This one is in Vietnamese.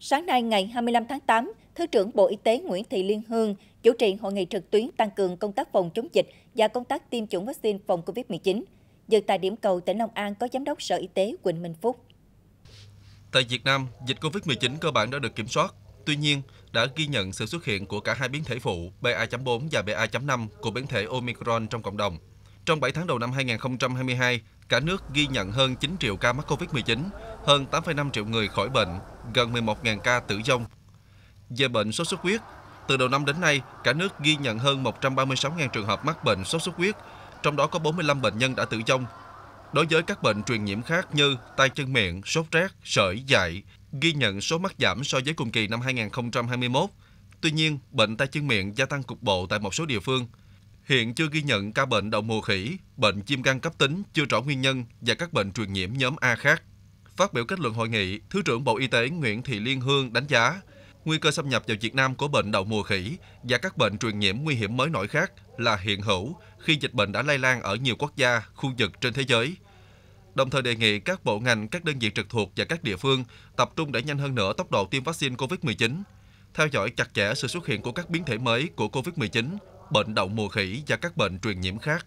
Sáng nay ngày 25 tháng 8, Thứ trưởng Bộ Y tế Nguyễn Thị Liên Hương chủ trì hội nghị trực tuyến tăng cường công tác phòng chống dịch và công tác tiêm chủng vaccine phòng COVID-19. Dự tại điểm cầu tỉnh Long An có Giám đốc Sở Y tế Quỳnh Minh Phúc. Tại Việt Nam, dịch COVID-19 cơ bản đã được kiểm soát. Tuy nhiên, đã ghi nhận sự xuất hiện của cả hai biến thể phụ BA.4 và BA.5 của biến thể Omicron trong cộng đồng. Trong 7 tháng đầu năm 2022, cả nước ghi nhận hơn 9 triệu ca mắc COVID-19, hơn 8,5 triệu người khỏi bệnh, gần 11.000 ca tử vong. Về bệnh sốt xuất huyết, từ đầu năm đến nay, cả nước ghi nhận hơn 136.000 trường hợp mắc bệnh sốt xuất huyết, trong đó có 45 bệnh nhân đã tử vong. Đối với các bệnh truyền nhiễm khác như tay chân miệng, sốt rét, sởi, dại, ghi nhận số mắc giảm so với cùng kỳ năm 2021. Tuy nhiên, bệnh tay chân miệng gia tăng cục bộ tại một số địa phương – Hiện chưa ghi nhận ca bệnh đậu mùa khỉ, bệnh chim gan cấp tính chưa rõ nguyên nhân và các bệnh truyền nhiễm nhóm A khác. Phát biểu kết luận hội nghị, Thứ trưởng Bộ Y tế Nguyễn Thị Liên Hương đánh giá nguy cơ xâm nhập vào Việt Nam của bệnh đậu mùa khỉ và các bệnh truyền nhiễm nguy hiểm mới nổi khác là hiện hữu khi dịch bệnh đã lây lan ở nhiều quốc gia, khu vực trên thế giới. Đồng thời đề nghị các bộ ngành, các đơn vị trực thuộc và các địa phương tập trung đẩy nhanh hơn nữa tốc độ tiêm vaccine COVID-19, theo dõi chặt chẽ sự xuất hiện của các biến thể mới của COVID-19 bệnh đậu mùa khỉ và các bệnh truyền nhiễm khác